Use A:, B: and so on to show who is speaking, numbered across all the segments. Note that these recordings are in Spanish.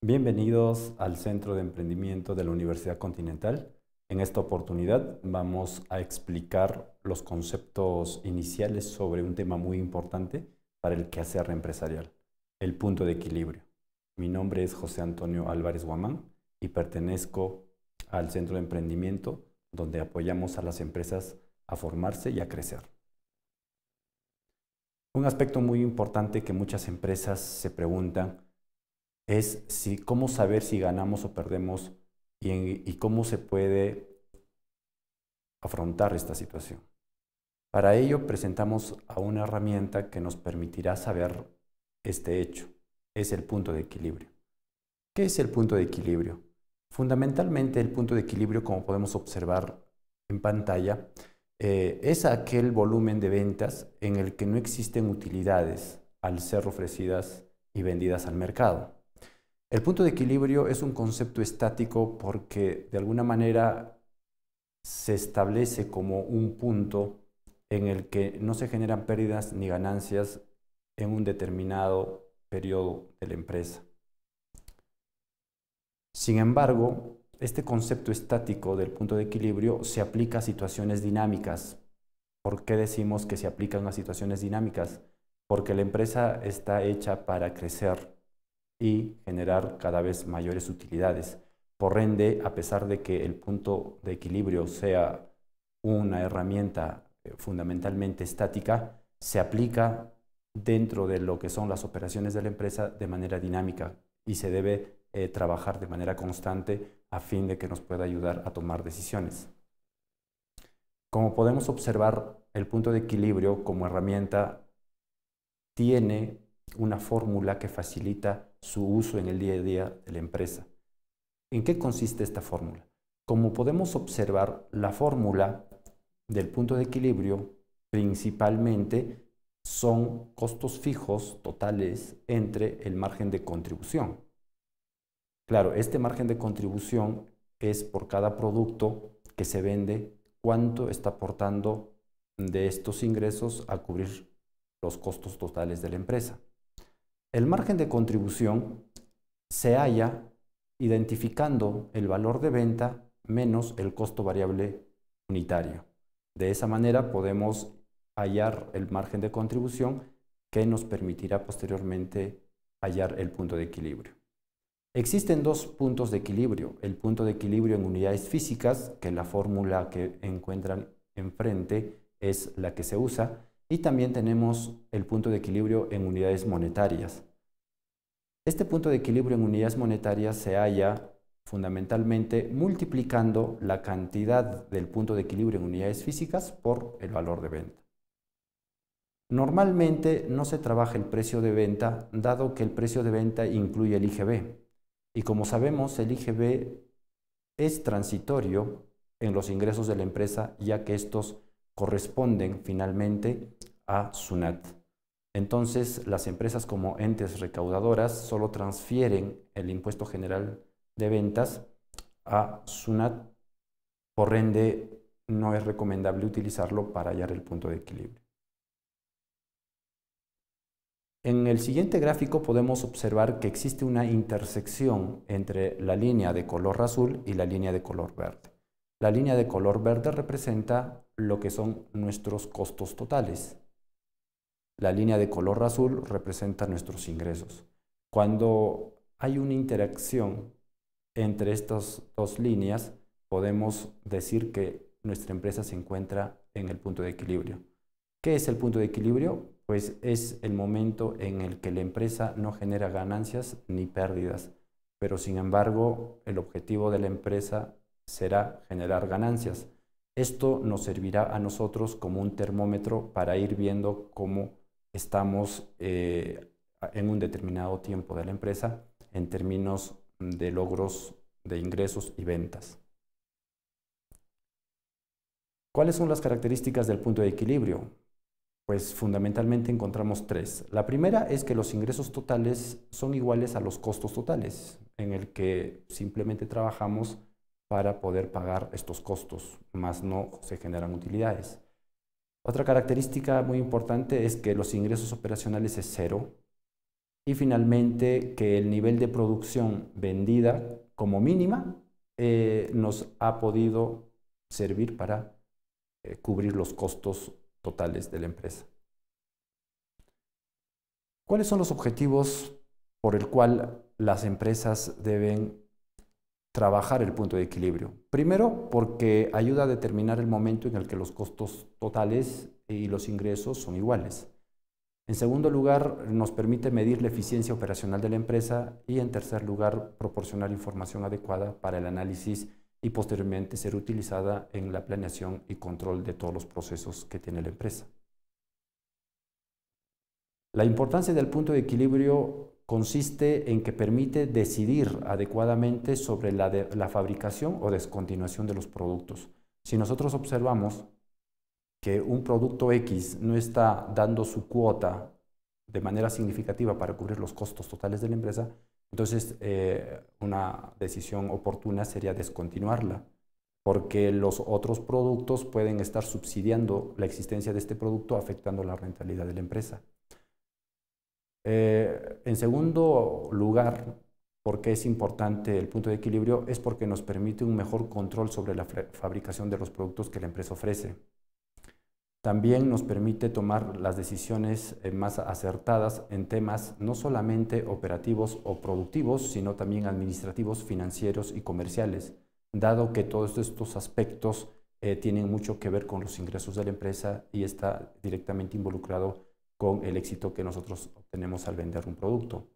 A: Bienvenidos al Centro de Emprendimiento de la Universidad Continental. En esta oportunidad vamos a explicar los conceptos iniciales sobre un tema muy importante para el quehacer empresarial, el punto de equilibrio. Mi nombre es José Antonio Álvarez Guamán y pertenezco al Centro de Emprendimiento donde apoyamos a las empresas a formarse y a crecer. Un aspecto muy importante que muchas empresas se preguntan es cómo saber si ganamos o perdemos y, cómo se puede afrontar esta situación. Para ello presentamos a una herramienta que nos permitirá saber este hecho. Es el punto de equilibrio. ¿Qué es el punto de equilibrio? Fundamentalmente el punto de equilibrio, como podemos observar en pantalla, eh, es aquel volumen de ventas en el que no existen utilidades al ser ofrecidas y vendidas al mercado. El punto de equilibrio es un concepto estático porque de alguna manera se establece como un punto en el que no se generan pérdidas ni ganancias en un determinado periodo de la empresa. Sin embargo, este concepto estático del punto de equilibrio se aplica a situaciones dinámicas. ¿Por qué decimos que se aplican a situaciones dinámicas? Porque la empresa está hecha para crecer y generar cada vez mayores utilidades. Por ende, a pesar de que el punto de equilibrio sea una herramienta eh, fundamentalmente estática, se aplica dentro de lo que son las operaciones de la empresa de manera dinámica y se debe eh, trabajar de manera constante a fin de que nos pueda ayudar a tomar decisiones. Como podemos observar, el punto de equilibrio como herramienta tiene una fórmula que facilita su uso en el día a día de la empresa. ¿En qué consiste esta fórmula? Como podemos observar, la fórmula del punto de equilibrio principalmente son costos fijos totales entre el margen de contribución. Claro, este margen de contribución es por cada producto que se vende, cuánto está aportando de estos ingresos a cubrir los costos totales de la empresa. El margen de contribución se halla identificando el valor de venta menos el costo variable unitario. De esa manera podemos hallar el margen de contribución que nos permitirá posteriormente hallar el punto de equilibrio. Existen dos puntos de equilibrio. El punto de equilibrio en unidades físicas, que la fórmula que encuentran enfrente es la que se usa, y también tenemos el punto de equilibrio en unidades monetarias. Este punto de equilibrio en unidades monetarias se halla fundamentalmente multiplicando la cantidad del punto de equilibrio en unidades físicas por el valor de venta. Normalmente no se trabaja el precio de venta dado que el precio de venta incluye el IGB y como sabemos el IGB es transitorio en los ingresos de la empresa ya que estos corresponden finalmente a SUNAT. Entonces, las empresas como entes recaudadoras solo transfieren el impuesto general de ventas a SUNAT, por ende no es recomendable utilizarlo para hallar el punto de equilibrio. En el siguiente gráfico podemos observar que existe una intersección entre la línea de color azul y la línea de color verde. La línea de color verde representa lo que son nuestros costos totales. La línea de color azul representa nuestros ingresos. Cuando hay una interacción entre estas dos líneas, podemos decir que nuestra empresa se encuentra en el punto de equilibrio. ¿Qué es el punto de equilibrio? Pues es el momento en el que la empresa no genera ganancias ni pérdidas, pero sin embargo el objetivo de la empresa será generar ganancias. Esto nos servirá a nosotros como un termómetro para ir viendo cómo estamos eh, en un determinado tiempo de la empresa en términos de logros de ingresos y ventas. ¿Cuáles son las características del punto de equilibrio? Pues fundamentalmente encontramos tres. La primera es que los ingresos totales son iguales a los costos totales, en el que simplemente trabajamos para poder pagar estos costos, más no se generan utilidades. Otra característica muy importante es que los ingresos operacionales es cero y finalmente que el nivel de producción vendida como mínima eh, nos ha podido servir para eh, cubrir los costos totales de la empresa. ¿Cuáles son los objetivos por el cual las empresas deben trabajar el punto de equilibrio. Primero, porque ayuda a determinar el momento en el que los costos totales y los ingresos son iguales. En segundo lugar, nos permite medir la eficiencia operacional de la empresa y en tercer lugar, proporcionar información adecuada para el análisis y posteriormente ser utilizada en la planeación y control de todos los procesos que tiene la empresa. La importancia del punto de equilibrio consiste en que permite decidir adecuadamente sobre la, fabricación o descontinuación de los productos. Si nosotros observamos que un producto X no está dando su cuota de manera significativa para cubrir los costos totales de la empresa, entonces eh, una decisión oportuna sería descontinuarla, porque los otros productos pueden estar subsidiando la existencia de este producto afectando la rentabilidad de la empresa. Eh, en segundo lugar, ¿por qué es importante el punto de equilibrio? Es porque nos permite un mejor control sobre la fabricación de los productos que la empresa ofrece. También nos permite tomar las decisiones eh, más acertadas en temas no solamente operativos o productivos, sino también administrativos, financieros y comerciales, dado que todos estos aspectos eh, tienen mucho que ver con los ingresos de la empresa y está directamente involucrado con el éxito que nosotros obtenemos al vender un producto.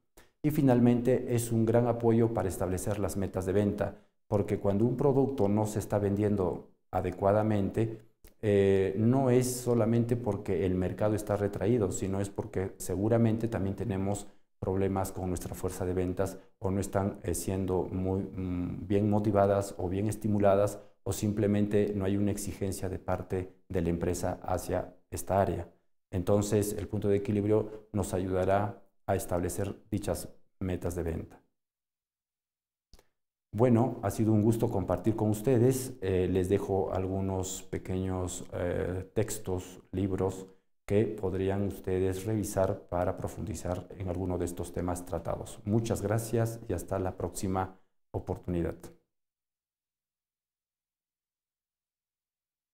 A: Y finalmente es un gran apoyo para establecer las metas de venta, porque cuando un producto no se está vendiendo adecuadamente, eh, no es solamente porque el mercado está retraído, sino es porque seguramente también tenemos problemas con nuestra fuerza de ventas o no están eh, siendo muy mm, bien motivadas o bien estimuladas o simplemente no hay una exigencia de parte de la empresa hacia esta área. Entonces, el punto de equilibrio nos ayudará a establecer dichas metas de venta. Bueno, ha sido un gusto compartir con ustedes. Eh, les dejo algunos pequeños eh, textos, libros que podrían ustedes revisar para profundizar en alguno de estos temas tratados. Muchas gracias y hasta la próxima oportunidad.